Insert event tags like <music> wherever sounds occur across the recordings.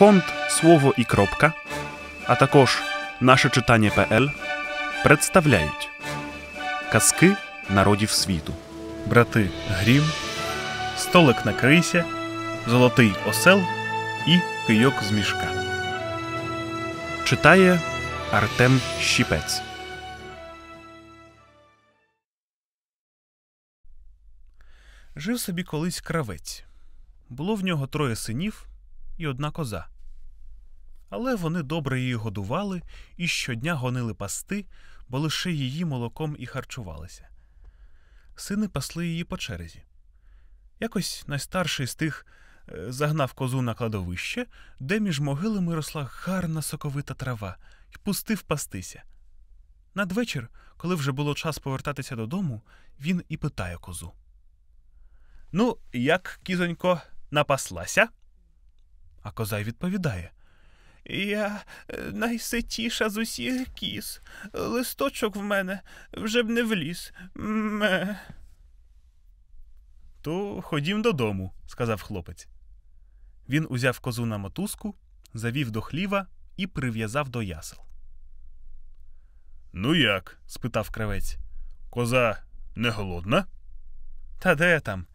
Фонд Слово і Кропка, а також наше читання представляють Казки народів світу, Брати Грім, Столик на Крисі, Золотий осел і Кийок з мішка. Читає Артем Щіпець. Жив собі колись кравець. Було в нього троє синів і одна коза. Але вони добре її годували і щодня гонили пасти, бо лише її молоком і харчувалися. Сини пасли її по черзі. Якось найстарший з тих е, загнав козу на кладовище, де між могилами росла гарна соковита трава, і пустив пастися. Надвечір, коли вже було час повертатися додому, він і питає козу. Ну, як, кізонько, напаслася? А коза й відповідає я е, найситіша з усіх кіз. Листочок в мене вже б не вліз. Ме. То ходім додому, сказав хлопець. Він узяв козу на мотузку, завів до хліва і прив'язав до ясел. Ну як? спитав кравець. Коза не голодна? Та де там?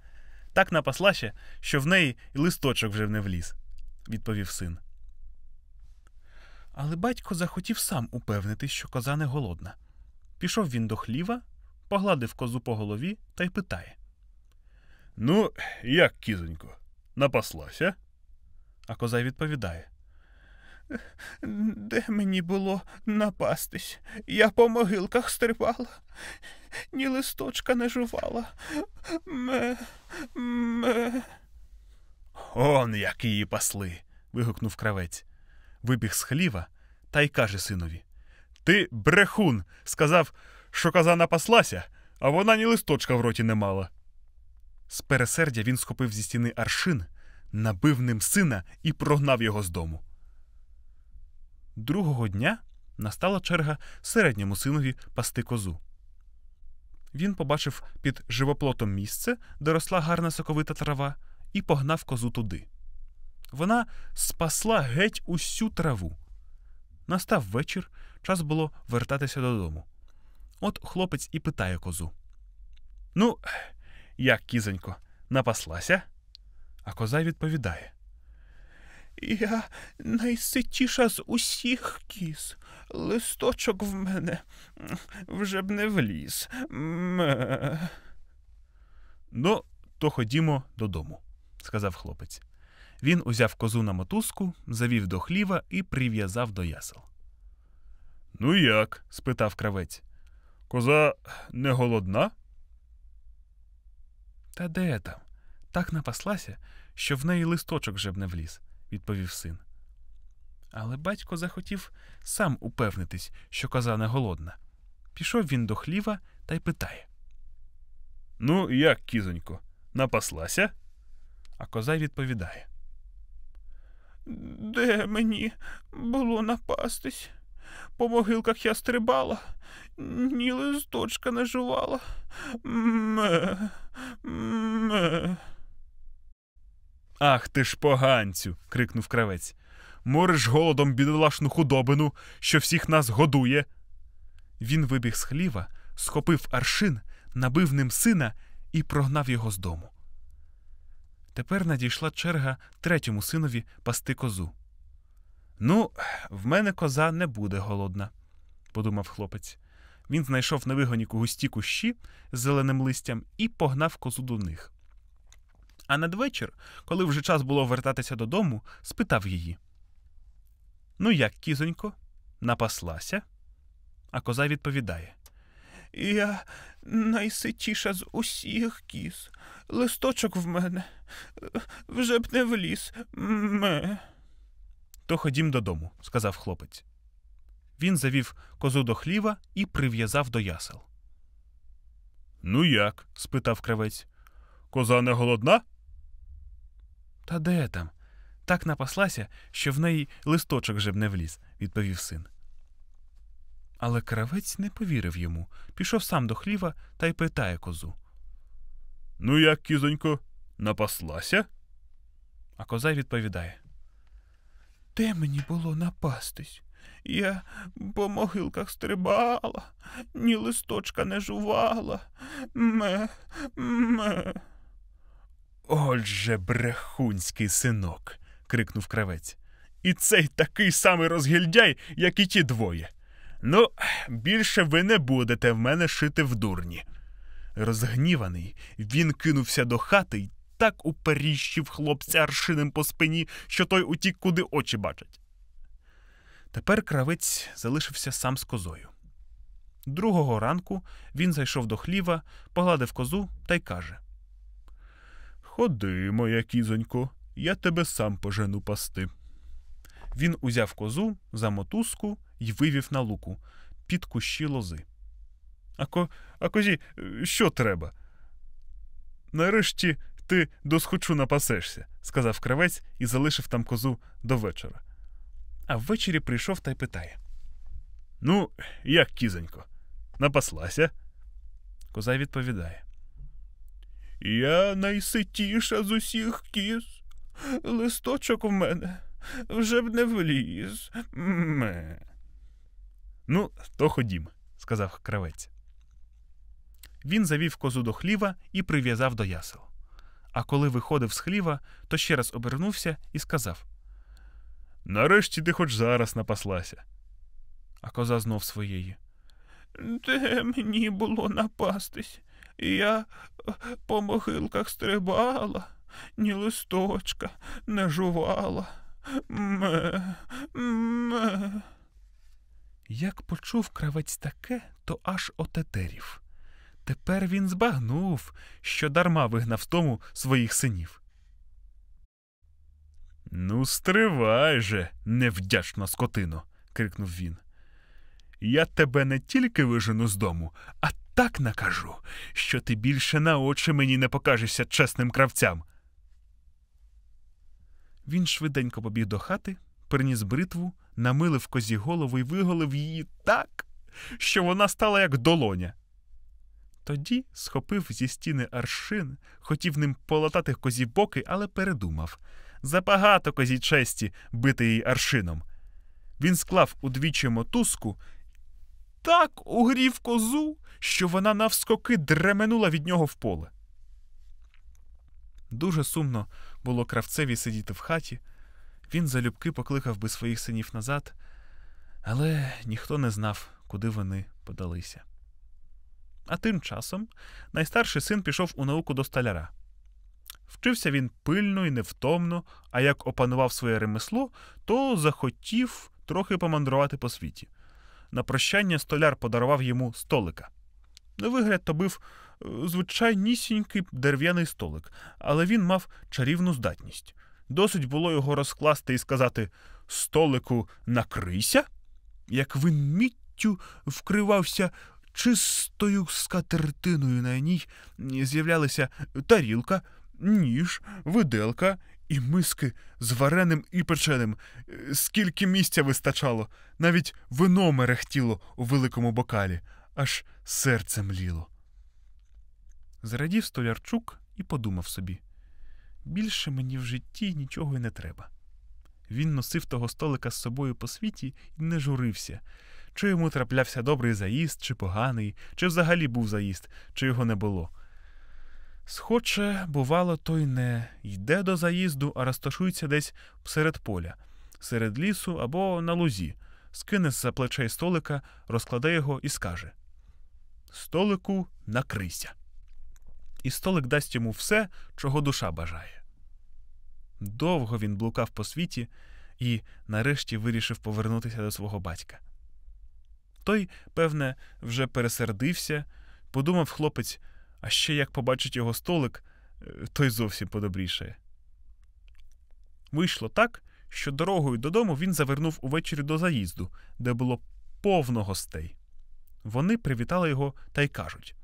Так напасла ще, що в неї листочок вже не вліз, відповів син. Але батько захотів сам упевнитись, що коза не голодна. Пішов він до хліва, погладив козу по голові та й питає Ну, як, кізонько, напаслася? А коза відповідає. Де мені було напастись? Я по могилках стрибала, ні листочка не жувала. Ме. ме. Он як її пасли. вигукнув кравець вибіг з хліва та й каже синові: Ти брехун! Сказав, що коза напаслася, а вона ні листочка в роті не мала. З пересердя він схопив зі стіни аршин, набив ним сина і прогнав його з дому. Другого дня настала черга середньому синові пасти козу. Він побачив під живоплотом місце, де росла гарна соковита трава, і погнав козу туди. Вона спасла геть усю траву. Настав вечір, час було вертатися додому. От хлопець і питає козу: Ну, як, кізонько, напаслася? А коза відповідає: Я найситіша з усіх кіз. Листочок в мене вже б не вліз. м Ну, то ходімо додому, сказав хлопець. Він узяв козу на мотузку, завів до хліва і прив'язав до ясел. Ну як? спитав кравець. Коза не голодна? Та де там? Так напаслася, що в неї листочок вже б не вліз, відповів син. Але батько захотів сам упевнитись, що коза не голодна. Пішов він до хліва та й питає. Ну, як, кізонько, напаслася? А коза відповідає. Де мені було напастись? По могилках я стрибала, ні листочка не жувала. Ме, ме. Ах ти ж поганцю. крикнув кравець. Мориш голодом бідолашну худобину, що всіх нас годує. Він вибіг з хліва, схопив аршин, набив ним сина і прогнав його з дому. Тепер надійшла черга третьому синові пасти козу. Ну, в мене коза не буде голодна, подумав хлопець. Він знайшов на вигоніку густі кущі з зеленим листям і погнав козу до них. А надвечір, коли вже час було вертатися додому, спитав її: Ну, як, кізонько, напаслася? А коза відповідає я найситіша з усіх кіз. Листочок в мене вже б не вліз. Ме. То ходім додому, сказав хлопець. Він завів козу до хліва і прив'язав до ясел. Ну, як? спитав кравець. Коза не голодна? Та де там? Так напаслася, що в неї листочок вже б не вліз, відповів син. Але кравець не повірив йому, пішов сам до хліва та й питає козу. Ну, як, кізонько, напаслася? А коза й відповідає. Де мені було напастись? Я по могилках стрибала, ні листочка не жувала. Ме, ме. Отже, брехунський синок. крикнув кравець. І цей такий самий розгільдяй, як і ті двоє. Ну, більше ви не будете в мене шити в дурні. Розгніваний, він кинувся до хати й так уперіщив хлопця аршинем по спині, що той утік, куди очі бачать. Тепер кравець залишився сам з козою. Другого ранку він зайшов до хліва, погладив козу та й каже Ходи, моя кізонько, я тебе сам пожену пасти. Він узяв козу за мотузку й вивів на луку під кущі лози. А, ко... а козі, що треба? Нарешті ти досхочу напасешся, сказав кравець і залишив там козу до вечора. А ввечері прийшов та й питає Ну, як кізонько, напаслася? Коза відповідає. Я найситіша з усіх кіз. Листочок у мене вже б не вліз. Ме. Ну, то ходім, сказав кравець. Він завів козу до хліва і прив'язав до ясел. А коли виходив з хліва, то ще раз обернувся і сказав Нарешті ти хоч зараз напаслася. А коза знов своєї. Де мені було напастись? Я по могилках стрибала, ні листочка не жувала. Ме, Як почув кравець таке, то аж отетерів. Тепер він збагнув, що дарма вигнав з тому своїх синів. Ну, стривай же, невдячна скотино, крикнув він. Я тебе не тільки вижену з дому, а так накажу, що ти більше на очі мені не покажешся чесним кравцям. Він швиденько побіг до хати, приніс бритву, намилив козі голову і виголив її так, що вона стала як долоня. Тоді схопив зі стіни аршин, хотів ним полатати козі боки, але передумав забагато козій честі бити її аршином. Він склав удвічі мотузку, так угрів козу, що вона навскоки дременула від нього в поле. Дуже сумно було кравцеві сидіти в хаті, він залюбки покликав би своїх синів назад, але ніхто не знав, куди вони подалися. А тим часом найстарший син пішов у науку до столяра. Вчився він пильно і невтомно, а як опанував своє ремесло, то захотів трохи помандрувати по світі. На прощання столяр подарував йому столика. На вигляд то бив звичайнісінький дерев'яний столик, але він мав чарівну здатність. Досить було його розкласти і сказати столику накрися, як він міттю вкривався чистою скатертиною на ній з'являлися тарілка, ніж, виделка і миски з вареним і печеним, скільки місця вистачало, навіть вино мерехтіло у великому бокалі, аж серце мліло. Зрадів столярчук і подумав собі більше мені в житті нічого й не треба. Він носив того столика з собою по світі і не журився, чи йому траплявся добрий заїзд, чи поганий, чи взагалі був заїзд, чи його не було. Схоче, бувало, той не йде до заїзду, а розташується десь серед поля, серед лісу або на лузі, скине з за плечей столика, розкладе його і скаже Столику накрися і столик дасть йому все, чого душа бажає. Довго він блукав по світі і, нарешті, вирішив повернутися до свого батька. Той, певне, вже пересердився, подумав хлопець, а ще як побачить його столик, е, той зовсім подобрішає. Вийшло так, що дорогою додому він завернув увечері до заїзду, де було повно гостей. Вони привітали його та й кажуть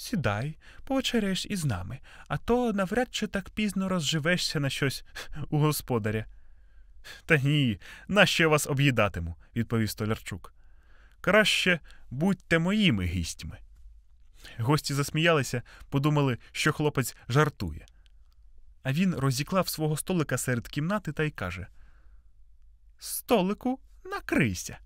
Сідай, повечеряєш із нами, а то навряд чи так пізно розживешся на щось у господаря. Та ні, нащо я вас об'їдатиму, відповів столярчук. Краще будьте моїми гістьми. Гості засміялися, подумали, що хлопець жартує. А він розіклав свого столика серед кімнати та й каже Столику, накрийся.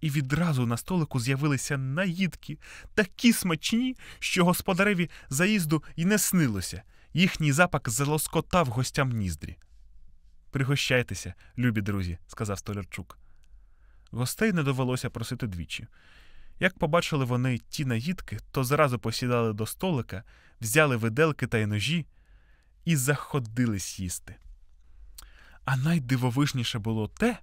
І відразу на столику з'явилися наїдки, такі смачні, що господареві заїзду й не снилося. Їхній запак залоскотав гостям ніздрі. Пригощайтеся, любі друзі, сказав Столярчук. Гостей не довелося просити двічі. Як побачили вони ті наїдки, то зразу посідали до столика, взяли виделки та й ножі і заходились їсти. А найдивовижніше було те,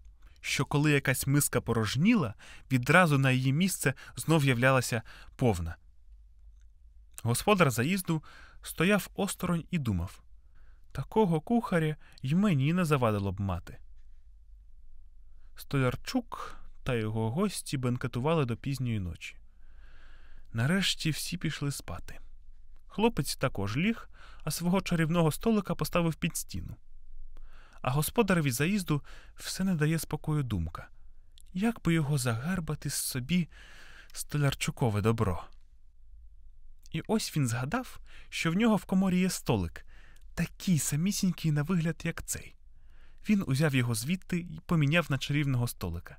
що коли якась миска порожніла, відразу на її місце знов являлася повна. Господар заїзду стояв осторонь і думав такого кухаря й мені не завадило б мати. Столярчук та його гості бенкетували до пізньої ночі. Нарешті всі пішли спати. Хлопець також ліг, а свого чарівного столика поставив під стіну а господареві заїзду все не дає спокою думка. Як би його загарбати з собі столярчукове добро? І ось він згадав, що в нього в коморі є столик, такий самісінький на вигляд, як цей. Він узяв його звідти і поміняв на чарівного столика.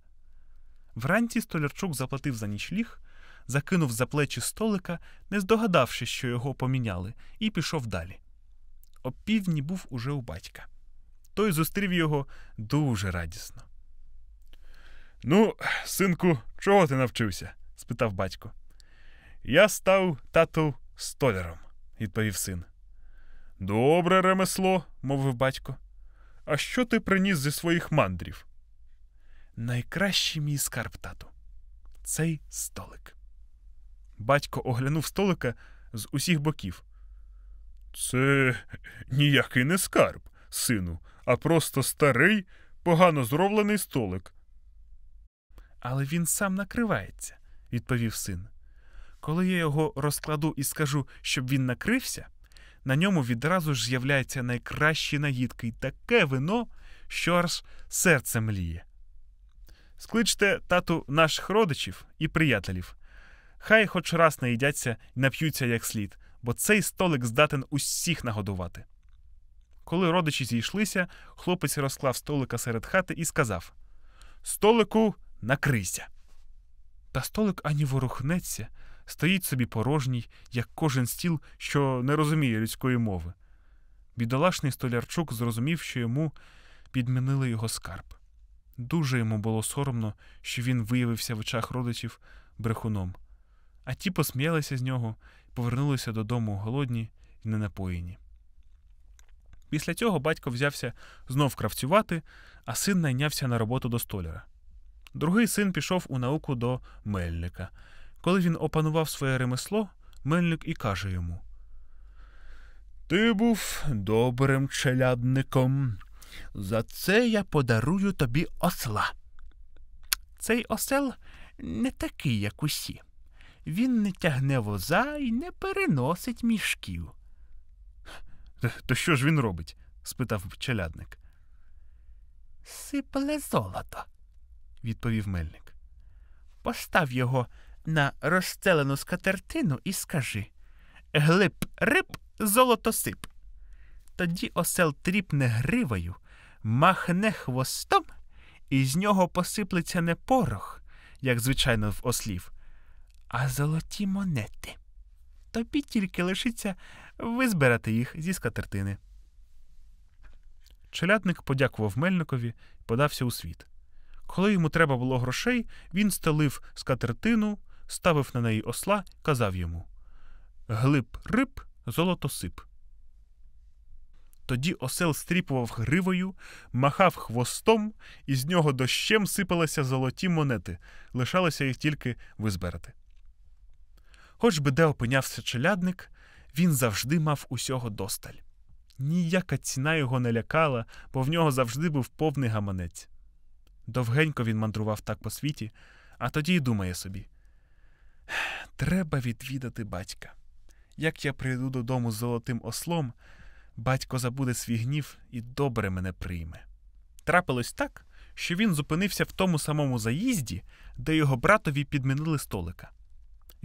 Вранці столярчук заплатив за нічліг, закинув за плечі столика, не здогадавши, що його поміняли, і пішов далі. Опівдні був уже у батька той зустрів його дуже радісно. Ну, синку, чого ти навчився? спитав батько. Я став тату столяром, відповів син. Добре ремесло, мовив батько. А що ти приніс зі своїх мандрів? Найкращий мій скарб, тату, цей столик. Батько оглянув столика з усіх боків. Це ніякий не скарб, сину, а просто старий, погано зроблений столик. Але він сам накривається, відповів син. Коли я його розкладу і скажу, щоб він накрився, на ньому відразу ж з'являються найкращі наїдки й таке вино, що аж серце мліє. Скличте, тату, наших родичів і приятелів. Хай хоч раз наїдяться і нап'ються як слід, бо цей столик здатен усіх нагодувати. Коли родичі зійшлися, хлопець розклав столика серед хати і сказав Столику, накрийся. Та столик ані ворухнеться, стоїть собі порожній, як кожен стіл, що не розуміє людської мови. Бідолашний столярчук зрозумів, що йому підмінили його скарб. Дуже йому було соромно, що він виявився в очах родичів брехуном. А ті посміялися з нього повернулися додому голодні і ненапоїні. Після цього батько взявся знов кравцювати, а син найнявся на роботу до столяра. Другий син пішов у науку до мельника. Коли він опанував своє ремесло, мельник і каже йому: Ти був добрим челядником. За це я подарую тобі осла. Цей осел не такий, як усі. Він не тягне воза і не переносить мішків. То що ж він робить? спитав челядник. Сипле золото, відповів мельник. Постав його на розстелену скатертину і скажи Глиб риб, золото сип. Тоді осел тріпне гривою, махне хвостом, і з нього посиплеться не порох, як звичайно в ослів, а золоті монети. Тобі тільки лишиться визбирати їх зі скатертини. Челядник подякував мельникові і подався у світ. Коли йому треба було грошей, він стелив скатертину, ставив на неї осла казав йому Глиб риб, золото сип. Тоді осел стріпував гривою, махав хвостом, і з нього дощем сипалися золоті монети, лишалося їх тільки визбирати. Хоч би де опинявся челядник, він завжди мав усього досталь. Ніяка ціна його не лякала, бо в нього завжди був повний гаманець. Довгенько він мандрував так по світі, а тоді й думає собі треба відвідати батька. Як я прийду додому з золотим ослом, батько забуде свій гнів і добре мене прийме. Трапилось так, що він зупинився в тому самому заїзді, де його братові підмінили столика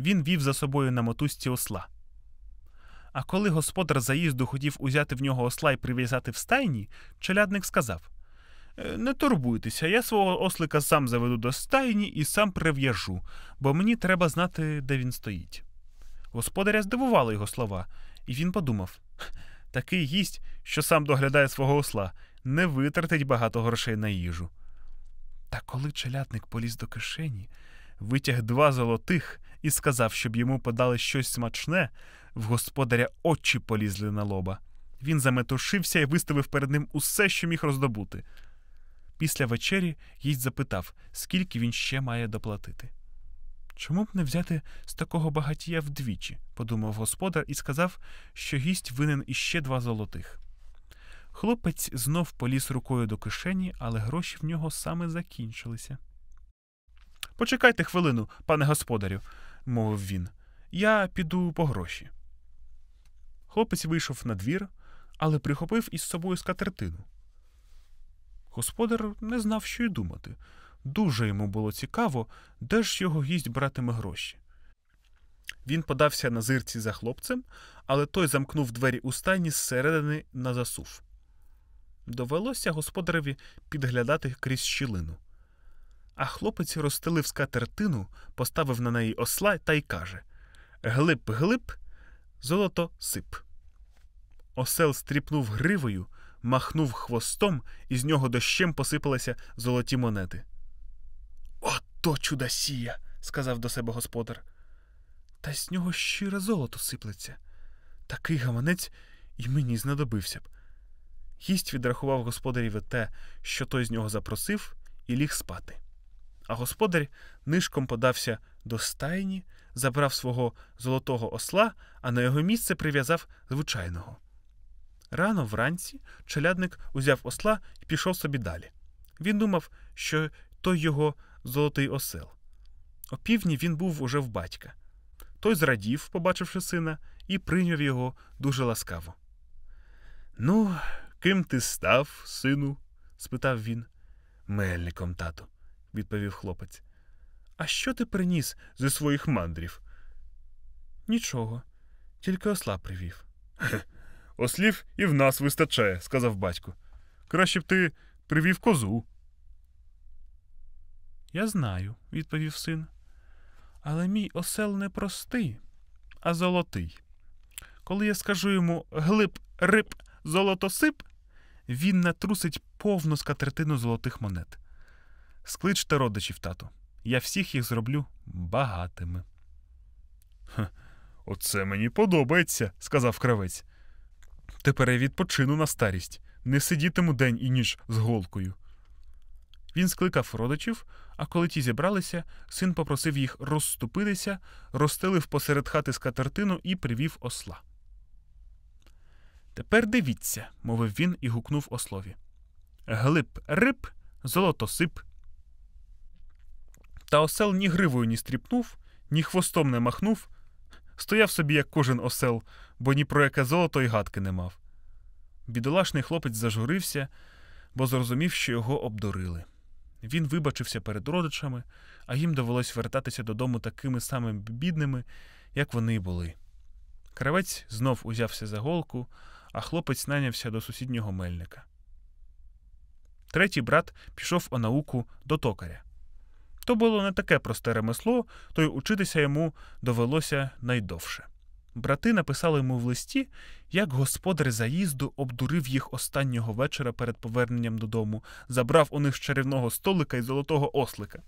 він вів за собою на мотузці осла. А коли господар заїзду хотів узяти в нього осла і прив'язати в стайні, челядник сказав «Е, Не турбуйтеся, я свого ослика сам заведу до стайні і сам прив'яжу, бо мені треба знати, де він стоїть. Господаря здивували його слова, і він подумав такий гість, що сам доглядає свого осла, не витратить багато грошей на їжу. Та коли челядник поліз до кишені, витяг два золотих і сказав, щоб йому подали щось смачне, в господаря очі полізли на лоба. Він заметушився і виставив перед ним усе, що міг роздобути. Після вечері їй запитав, скільки він ще має доплатити. Чому б не взяти з такого багатія вдвічі? подумав господар і сказав, що гість винен іще два золотих. Хлопець знов поліз рукою до кишені, але гроші в нього саме закінчилися. Почекайте хвилину, пане господарю, мовив він. Я піду по гроші. Хлопець вийшов на двір, але прихопив із собою скатертину. Господар не знав, що й думати. Дуже йому було цікаво, де ж його гість братиме гроші. Він подався на зирці за хлопцем, але той замкнув двері у стайні зсередини на засув. Довелося господареві підглядати крізь щілину. А хлопець розстелив скатертину, поставив на неї осла та й каже Глиб, глиб, золото сип. Осел стріпнув гривою, махнув хвостом, і з нього дощем посипалися золоті монети. Ото чудасія, сказав до себе господар. Та з нього щире золото сиплеться. Такий гаманець і мені знадобився б. Гість відрахував господарів те, що той з нього запросив, і ліг спати. А господар нишком подався до стайні, забрав свого золотого осла, а на його місце прив'язав звичайного. Рано вранці челядник узяв осла і пішов собі далі. Він думав, що той його золотий осел. О півдні він був уже в батька. Той зрадів, побачивши сина, і прийняв його дуже ласкаво. Ну, ким ти став, сину? спитав він. Мельником, тату відповів хлопець. А що ти приніс зі своїх мандрів? Нічого, тільки осла привів. Ослів і в нас вистачає, сказав батько. Краще б ти привів козу. Я знаю, відповів син. Але мій осел не простий, а золотий. Коли я скажу йому глиб, риб, золотосип, він натрусить повну скатертину золотих монет. Скличте родичів, тату. Я всіх їх зроблю багатими. Ха, оце мені подобається, сказав кравець. Тепер я відпочину на старість, не сидітиму день і ніч з голкою. Він скликав родичів, а коли ті зібралися, син попросив їх розступитися, розстелив посеред хати скатертину і привів осла. Тепер дивіться, мовив він і гукнув ослові. Глиб риб, золото сип, та осел ні гривою ні стріпнув, ні хвостом не махнув, стояв собі, як кожен осел, бо ні про яке золото й гадки не мав. Бідолашний хлопець зажурився, бо зрозумів, що його обдурили. Він вибачився перед родичами, а їм довелось вертатися додому такими самими бідними, як вони й були. Кравець знов узявся за голку, а хлопець найнявся до сусіднього мельника. Третій брат пішов о науку до токаря. То було не таке просте ремесло, то й учитися йому довелося найдовше. Брати написали йому в листі, як господар заїзду обдурив їх останнього вечора перед поверненням додому, забрав у них чарівного столика і золотого ослика.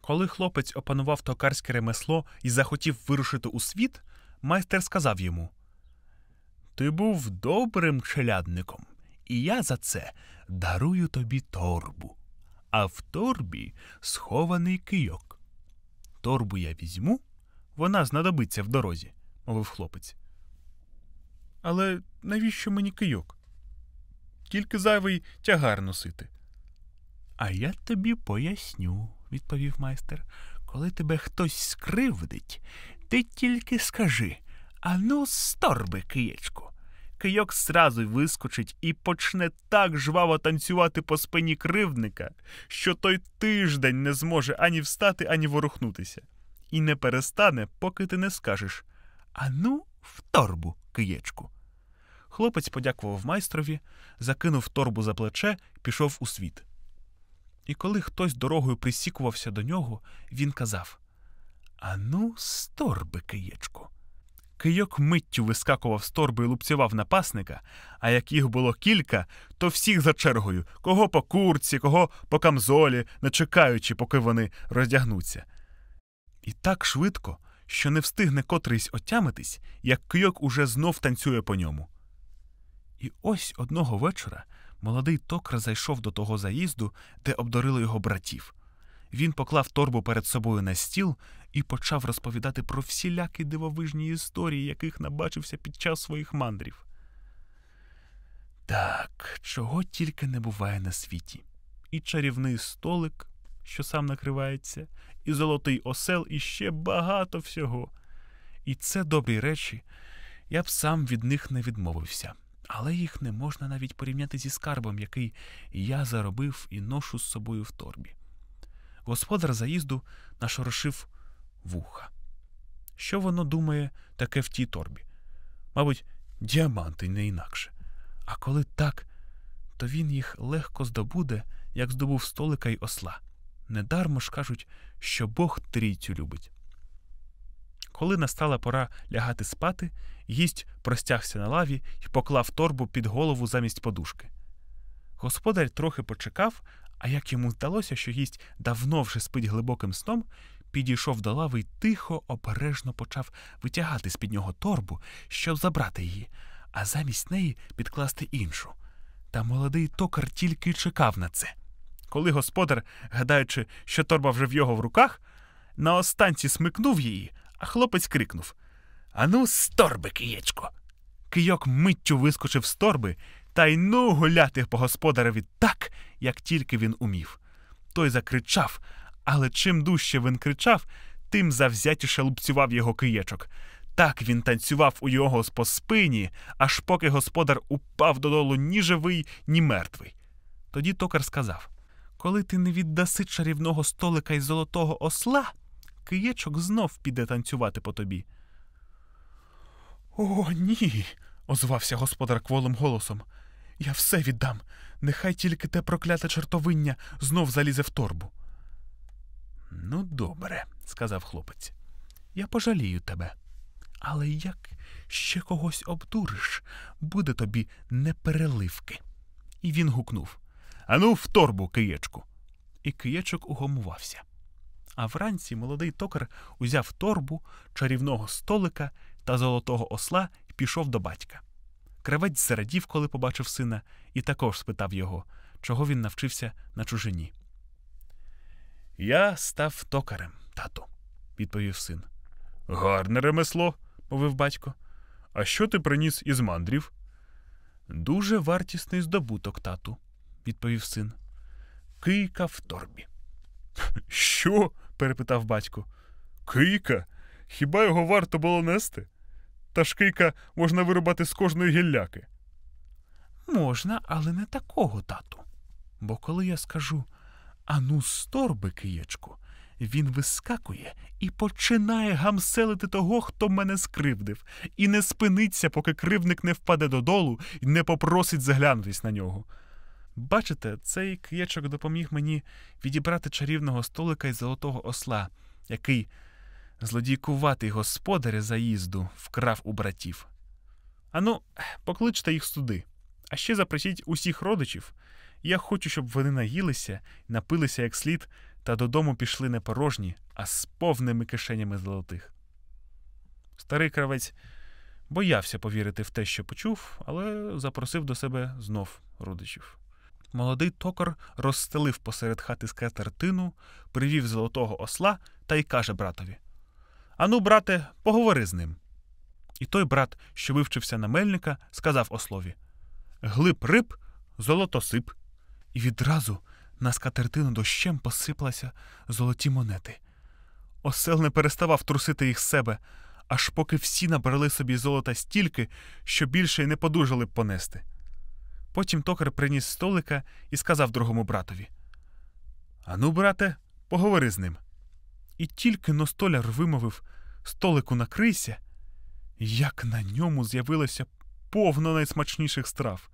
Коли хлопець опанував токарське ремесло і захотів вирушити у світ, майстер сказав йому Ти був добрим челядником, і я за це дарую тобі торбу а в торбі схований кийок. Торбу я візьму, вона знадобиться в дорозі, мовив хлопець. Але навіщо мені кийок? Тільки зайвий тягар носити. А я тобі поясню, відповів майстер. Коли тебе хтось скривдить, ти тільки скажи ану, з торби, києчку кийок сразу вискочить і почне так жваво танцювати по спині кривдника, що той тиждень не зможе ані встати, ані ворухнутися, і не перестане, поки ти не скажеш Ану, в торбу, києчку. Хлопець подякував майстрові, закинув торбу за плече пішов у світ. І коли хтось дорогою присікувався до нього, він казав Ану, з торби, києчку. Кийок миттю вискакував з торби і лупцював напасника, а як їх було кілька, то всіх за чергою кого по курці, кого по камзолі, не чекаючи, поки вони роздягнуться. І так швидко, що не встигне котрийсь отямитись, як кийок уже знов танцює по ньому. І ось одного вечора молодий токар зайшов до того заїзду, де обдорили його братів. Він поклав торбу перед собою на стіл і почав розповідати про всілякі дивовижні історії, яких набачився під час своїх мандрів. Так, чого тільки не буває на світі. І чарівний столик, що сам накривається, і золотий осел, і ще багато всього. І це добрі речі, я б сам від них не відмовився, але їх не можна навіть порівняти зі скарбом, який я заробив і ношу з собою в торбі. Господар заїзду нашорошив вуха. Що воно думає таке в тій торбі? Мабуть, діаманти не інакше. А коли так, то він їх легко здобуде, як здобув столика й осла. Недармо ж кажуть, що Бог трійцю любить. Коли настала пора лягати спати, гість простягся на лаві і поклав торбу під голову замість подушки. Господар трохи почекав, а як йому здалося, що гість давно вже спить глибоким сном, підійшов до лави і тихо, обережно почав витягати з під нього торбу, щоб забрати її, а замість неї підкласти іншу. Та молодий токар тільки чекав на це. Коли господар, гадаючи, що торба вже в його в руках, на останці смикнув її, а хлопець крикнув Ану, з торби, києчко. Кийок миттю вискочив з торби та й ну гуляти по господареві так, як тільки він умів. Той закричав, але чим дужче він кричав, тим завзятіше лупцював його києчок. Так він танцював у його по спині, аж поки господар упав додолу ні живий, ні мертвий. Тоді токар сказав Коли ти не віддаси чарівного столика й золотого осла, києчок знов піде танцювати по тобі. О, ні. озвався господар кволим голосом. Я все віддам. Нехай тільки те прокляте чертовиння знов залізе в торбу. Ну, добре, сказав хлопець, я пожалію тебе. Але як ще когось обдуриш, буде тобі непереливки. І він гукнув Ану, в торбу, києчку. І києчок угомувався. А вранці молодий токар узяв торбу, чарівного столика та золотого осла і пішов до батька. Кравець зрадів, коли побачив сина, і також спитав його, чого він навчився на чужині. Я став токарем, тату, відповів син. Гарне ремесло, мовив батько. А що ти приніс із мандрів? Дуже вартісний здобуток, тату, відповів син. Кийка в торбі. <laughs> Що? перепитав батько. Кийка? Хіба його варто було нести? Та ж кийка можна вирубати з кожної гілляки. Можна, але не такого, тату. Бо коли я скажу Ану, сторби, києчку. Він вискакує і починає гамселити того, хто мене скривдив, і не спиниться, поки кривник не впаде додолу і не попросить заглянутись на нього. Бачите, цей києчок допоміг мені відібрати чарівного столика і золотого осла, який злодійкуватий господар заїзду вкрав у братів. Ану, покличте їх сюди, а ще запросіть усіх родичів я хочу, щоб вони наїлися, напилися як слід, та додому пішли не порожні, а з повними кишенями золотих. Старий кравець боявся повірити в те, що почув, але запросив до себе знов родичів. Молодий токар розстелив посеред хати скатертину, привів золотого осла та й каже братові: Ану, брате, поговори з ним. І той брат, що вивчився на мельника, сказав ослові Глиб риб, золотосип. сип і відразу на скатертину дощем посипалися золоті монети. Осел не переставав трусити їх з себе, аж поки всі набрали собі золота стільки, що більше й не подужали б понести. Потім токар приніс столика і сказав другому братові Ану, брате, поговори з ним. І тільки ностоляр вимовив столику накрийся, як на ньому з'явилося повно найсмачніших страв.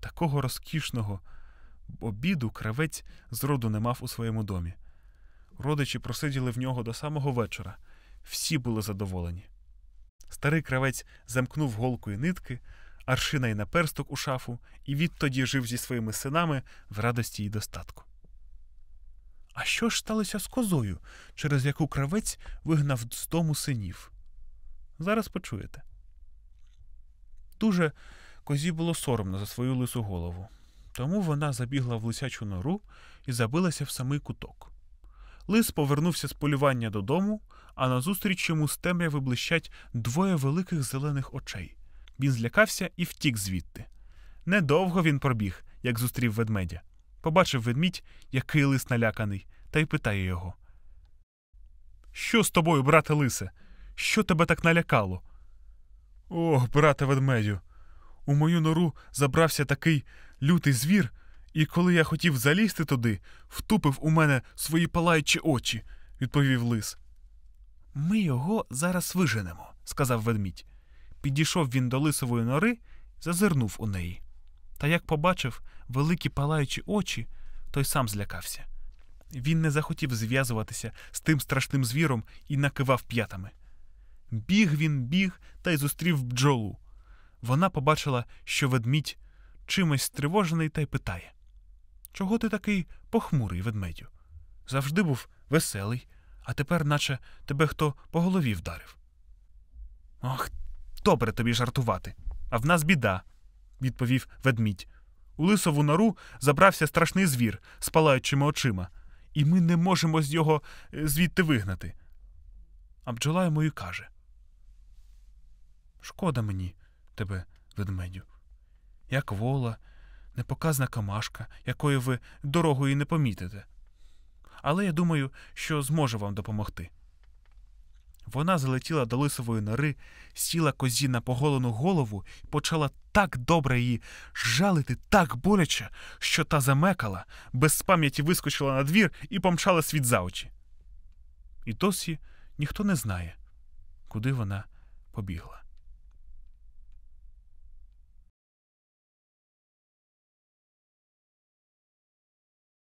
Такого розкішного обіду кравець зроду не мав у своєму домі. Родичі просиділи в нього до самого вечора. Всі були задоволені. Старий кравець замкнув голкою нитки, аршина й наперсток у шафу, і відтоді жив зі своїми синами в радості й достатку. А що ж сталося з козою, через яку кравець вигнав з дому синів? Зараз почуєте. Дуже Козі було соромно за свою лису голову. Тому вона забігла в лисячу нору і забилася в самий куток. Лис повернувся з полювання додому, а назустріч йому з темряви блищать двоє великих зелених очей. Він злякався і втік звідти. Недовго він пробіг, як зустрів ведмедя. Побачив ведмідь, який лис наляканий, та й питає його Що з тобою, брате лисе? Що тебе так налякало? Ох, брате ведмедю, у мою нору забрався такий лютий звір, і коли я хотів залізти туди, втупив у мене свої палаючі очі, відповів лис. Ми його зараз виженемо, сказав ведмідь. Підійшов він до лисової нори зазирнув у неї. Та як побачив великі палаючі очі, той сам злякався. Він не захотів зв'язуватися з тим страшним звіром і накивав п'ятами. Біг він біг та й зустрів бджолу вона побачила, що ведмідь чимось стривожений та й питає Чого ти такий похмурий, ведмедю? Завжди був веселий, а тепер, наче тебе хто по голові вдарив. Ох, добре тобі жартувати. А в нас біда, відповів ведмідь. У лисову нору забрався страшний звір з палаючими очима, і ми не можемо з його е, звідти вигнати. А бджола йому й каже Шкода мені, тебе, ведмедю. Як вола, непоказна камашка, якої ви дорогою не помітите. Але я думаю, що зможу вам допомогти. Вона залетіла до лисової нори, сіла козі на поголену голову і почала так добре її жалити, так боляче, що та замекала, без пам'яті вискочила на двір і помчала світ за очі. І досі ніхто не знає, куди вона побігла.